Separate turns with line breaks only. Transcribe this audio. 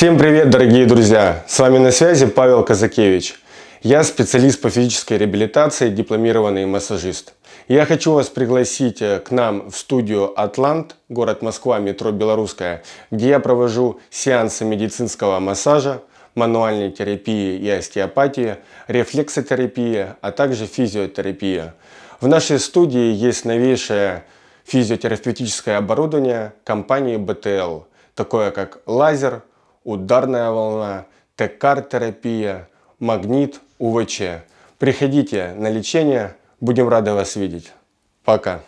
Всем привет, дорогие друзья! С вами на связи Павел Казакевич. Я специалист по физической реабилитации, дипломированный массажист. Я хочу вас пригласить э, к нам в студию «Атлант», город Москва, метро «Белорусская», где я провожу сеансы медицинского массажа, мануальной терапии и остеопатии, рефлексотерапии, а также физиотерапия. В нашей студии есть новейшее физиотерапевтическое оборудование компании БТЛ, такое как лазер, ударная волна, ТКАР-терапия, магнит, УВЧ. Приходите на лечение, будем рады вас видеть. Пока.